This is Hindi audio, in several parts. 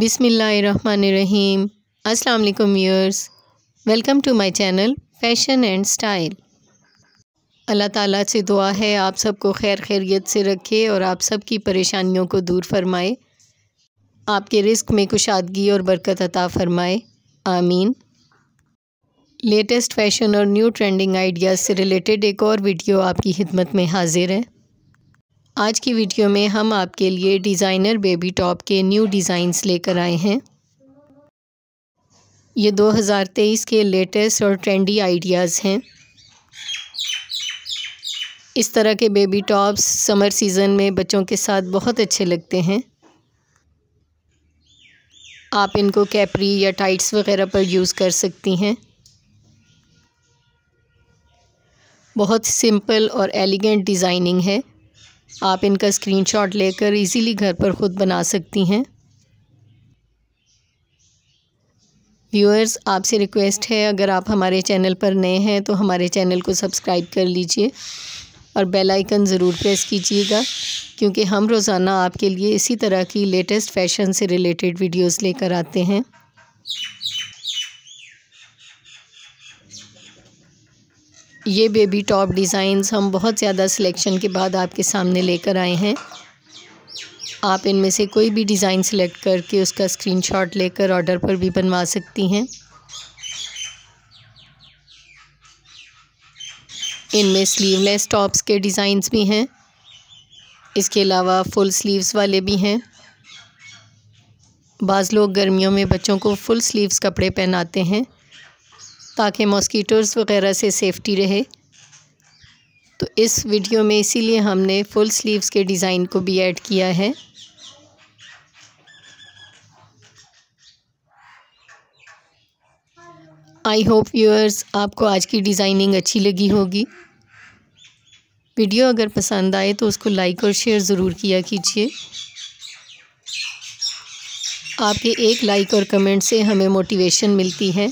बिसमीम असलम यूर्स welcome to my channel fashion and style Allah ताला से दुआ है आप सबको खैर खैरियत से रखे और आप सबकी परेशानियों को दूर फरमाए आपके रिस्क में कुशादगी और बरकत अता फरमाए आमीन लेटेस्ट फैशन और न्यू ट्रेंडिंग आइडियाज़ से रिलेटेड एक और वीडियो आपकी खिदमत में हाजिर है आज की वीडियो में हम आपके लिए डिज़ाइनर बेबी टॉप के न्यू डिज़ाइंस लेकर आए हैं ये 2023 के लेटेस्ट और ट्रेंडी आइडियाज़ हैं इस तरह के बेबी टॉप्स समर सीज़न में बच्चों के साथ बहुत अच्छे लगते हैं आप इनको कैपरी या टाइट्स वगैरह पर यूज़ कर सकती हैं बहुत सिंपल और एलिगेंट डिज़ाइनिंग है आप इनका स्क्रीनशॉट लेकर इजीली घर पर ख़ुद बना सकती हैं व्यूअर्स आपसे रिक्वेस्ट है अगर आप हमारे चैनल पर नए हैं तो हमारे चैनल को सब्सक्राइब कर लीजिए और बेल आइकन ज़रूर प्रेस कीजिएगा क्योंकि हम रोज़ाना आपके लिए इसी तरह की लेटेस्ट फ़ैशन से रिलेटेड वीडियोस लेकर आते हैं ये बेबी टॉप डिज़ाइंस हम बहुत ज़्यादा सिलेक्शन के बाद आपके सामने लेकर आए हैं आप इनमें से कोई भी डिज़ाइन सिलेक्ट करके उसका स्क्रीनशॉट लेकर ऑर्डर पर भी बनवा सकती हैं इनमें स्लीवलेस टॉप्स के डिज़ाइंस भी हैं इसके अलावा फुल स्लीव्स वाले भी हैं बाज़ लोग गर्मियों में बच्चों को फुल स्लीव्स कपड़े पहनाते हैं ताकि मॉस्कीटोज़ वगैरह से सेफ्टी रहे तो इस वीडियो में इसीलिए हमने फुल स्लीव्स के डिज़ाइन को भी ऐड किया है आई होप व्यूअर्स आपको आज की डिज़ाइनिंग अच्छी लगी होगी वीडियो अगर पसंद आए तो उसको लाइक और शेयर ज़रूर किया कीजिए आपके एक लाइक और कमेंट से हमें मोटिवेशन मिलती है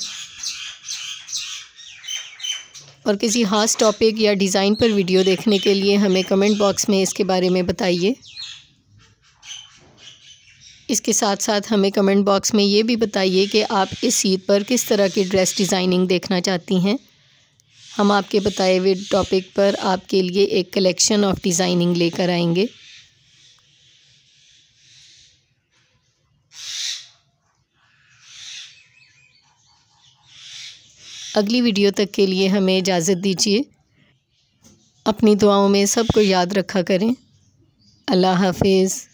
और किसी ख़ास टॉपिक या डिज़ाइन पर वीडियो देखने के लिए हमें कमेंट बॉक्स में इसके बारे में बताइए इसके साथ साथ हमें कमेंट बॉक्स में ये भी बताइए कि आप इस सीट पर किस तरह की ड्रेस डिज़ाइनिंग देखना चाहती हैं हम आपके बताए हुए टॉपिक पर आपके लिए एक कलेक्शन ऑफ डिज़ाइनिंग लेकर आएंगे अगली वीडियो तक के लिए हमें इजाज़त दीजिए अपनी दुआओं में सबको याद रखा करें अल्लाह हाफिज़